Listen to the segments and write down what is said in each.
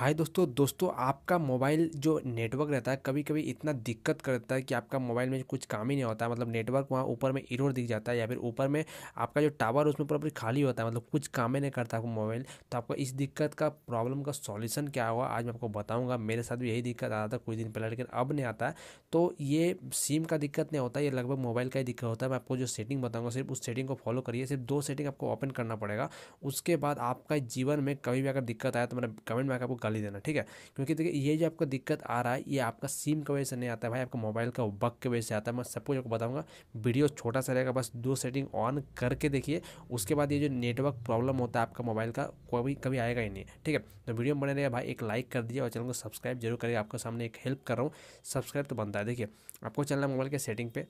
हाय दोस्तों दोस्तों आपका मोबाइल जो नेटवर्क रहता है कभी कभी इतना दिक्कत करता है कि आपका मोबाइल में कुछ काम ही नहीं होता है मतलब नेटवर्क वहाँ ऊपर में इरोड दिख जाता है या फिर ऊपर में आपका जो टावर उसमें पूरा पूरी खाली होता है मतलब कुछ काम ही नहीं करता आपको मोबाइल तो आपको इस दिक्कत का प्रॉब्लम का सॉल्यूशन क्या हुआ आज मैं आपको बताऊँगा मेरे साथ भी यही दिक्कत आता था कुछ दिन पहले लेकिन अब नहीं आता तो ये सिम का दिक्कत नहीं होता ये लगभग मोबाइल का ही दिक्कत होता है मैं आपको जो सेटिंग बताऊँगा सिर्फ उस सेटिंग को फॉलो करिए सिर्फ दो सेटिंग आपको ओपन करना पड़ेगा उसके बाद आपका जीवन में कभी भी अगर दिक्कत आया तो मैंने मतलब कमेंट में आपको निकाल ही देना ठीक है क्योंकि देखिए ये जो आपका दिक्कत आ रहा है ये आपका सिम की वजह से नहीं आता है भाई आपका मोबाइल का बग की वजह से आता है मैं सब कुछ आपको बताऊँगा वीडियो छोटा सा रहेगा बस दो सेटिंग ऑन करके देखिए उसके बाद ये जो नेटवर्क प्रॉब्लम होता है आपका मोबाइल का कभी कभी आएगा ही नहीं ठीक है तो वीडियो में बने रहेगा भाई एक लाइक कर दीजिए और चैनल को सब्सक्राइब जरूर करिए आपके सामने एक हेल्प कर रहा हूँ सब्सक्राइब तो बनता है देखिए आपको चलना मोबाइल के सेटिंग पर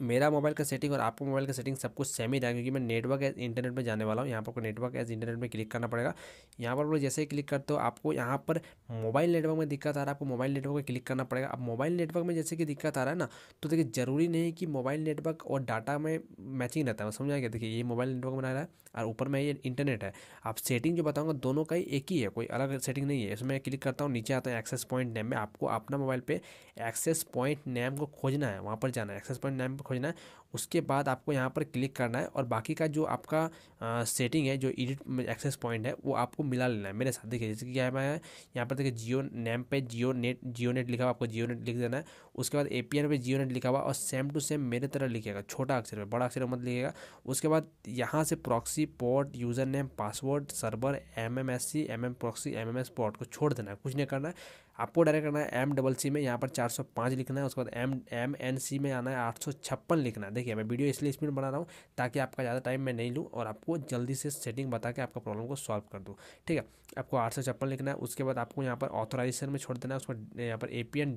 मेरा मोबाइल का सेटिंग और आपका मोबाइल का सेटिंग सब कुछ सेम ही रहा क्योंकि मैं नेटवर्क एज इंटरनेट में जाने वाला हूँ यहाँ पर आपको नेटवर्क एज इंटरनेट में क्लिक करना पड़ेगा यहाँ पर लोग जैसे ही क्लिक करते हो आपको यहाँ पर मोबाइल नेटवर्क में दिक्कत आ रहा है आपको मोबाइल नेटवर्क में क्लिक करना पड़ेगा अब मोबाइल नेटवर्क में जैसे कि दिक्कत आ रहा है ना तो देखिए ज़रूरी नहीं कि मोबाइल नेटवर्क और डाटा में मैचिंग रहता है समझ आएगा देखिए ये मोबाइल नेटवर्क बना रहा है और ऊपर में ये इंटरनेट है आप सेटिंग जो बताऊँगा दोनों का ही एक ही है कोई अलग सेटिंग नहीं है इसमें क्लिक करता हूँ नीचे आता है एक्सेस पॉइंट नेम में आपको अपना मोबाइल पर एक्सेस पॉइंट नेम को खोजना है वहाँ पर जाना है एक्सेस पॉइंट नेम खोजना है उसके बाद आपको यहाँ पर क्लिक करना है और बाकी का जो आपका आ, सेटिंग है जो एडिट एक्सेस पॉइंट है वो आपको मिला लेना है मेरे साथ देखिए जैसे कि क्या है यहाँ पर देखिए जियो नेम पे जियो नेट जियो नेट लिखा हुआ आपको जियो नेट लिख देना है उसके बाद ए पी एन पर जियो नेट लिखा हुआ और सेम टू सेम मेरे तरह लिखेगा छोटा अक्षर में बड़ा अक्षर मत लिखेगा उसके बाद यहाँ से proxy port user name password server M M S C M M proxy M M S port को छोड़ देना है कुछ नहीं करना है आपको डायरेक्ट करना है एम डबल सी में यहाँ पर चार सौ पाँच लिखना है उसके बाद एम एम एन सी में आना है आठ सौ छप्पन लिखना है देखिए मैं वीडियो इसलिए स्पीड बना रहा हूँ ताकि आपका ज़्यादा टाइम मैं नहीं लूँ और आपको जल्दी से सेटिंग बता के आपका प्रॉब्लम को सॉल्व कर दूँ ठीक है आपको आठ सौ छप्पन लिखना है उसके बाद आपको यहाँ पर ऑथोराइजेशन में छोड़ देना है उसको यहाँ पर ए पी एन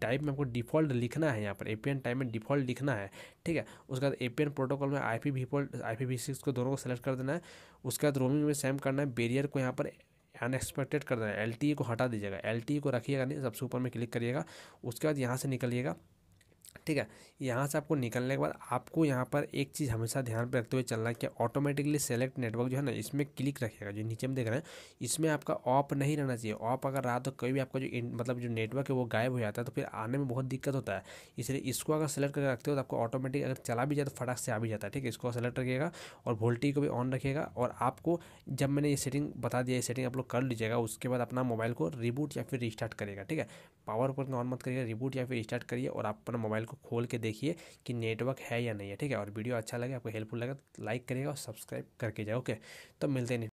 टाइप में आपको डिफॉल्ट लिखना है यहाँ पर ए पी एन टाइप में डिफॉल्ट लिखना है ठीक है उसके बाद ए पी एन प्रोटोकॉल में I P V I P V six को दोनों को सेलेक्ट कर देना है उसके बाद रोमिंग में सेम करना है बेरियर को यहाँ पर अनएक्सपेक्टेड कर देना है एल e को हटा दीजिएगा एल e को रखिएगा नहीं सबसे ऊपर में क्लिक करिएगा उसके बाद यहाँ से निकलिएगा ठीक है यहाँ से आपको निकलने के बाद आपको यहाँ पर एक चीज़ हमेशा ध्यान पर रखते हुए चलना है कि ऑटोमेटिकली सेलेक्ट नेटवर्क जो है ना इसमें क्लिक रखेगा जो नीचे में देख रहे हैं इसमें आपका ऑफ नहीं रहना चाहिए ऑफ अगर रहा तो कभी भी आपका जो इन, मतलब जो नेटवर्क है वो गायब हो जाता है तो फिर आने में बहुत दिक्कत होता है इसलिए इसको अगर सेलेक्ट करके रखते हो तो आपको ऑटोमेटिक अगर चला भी जाए तो फटाक से आ भी जाता है ठीक है इसको सेलेक्ट रखिएगा और वोल्टी को भी ऑन रखिएगा और आपको जब मैंने ये सेटिंग बता दिया ये सेटिंग आप लोग कर लीजिएगा उसके बाद अपना मोबाइल को रिबूट या फिर रिस्टार्ट करेगा ठीक है पावर पर ऑन मत करिएगा रिबूट या फिर रिस्टार्ट करिए और आप अपना मोबाइल मोबाइल को खोल के देखिए कि नेटवर्क है या नहीं है ठीक है और वीडियो अच्छा लगे आपको हेल्पफुल लगे तो लाइक करिएगा और सब्सक्राइब करके जाए ओके तो मिलते नहीं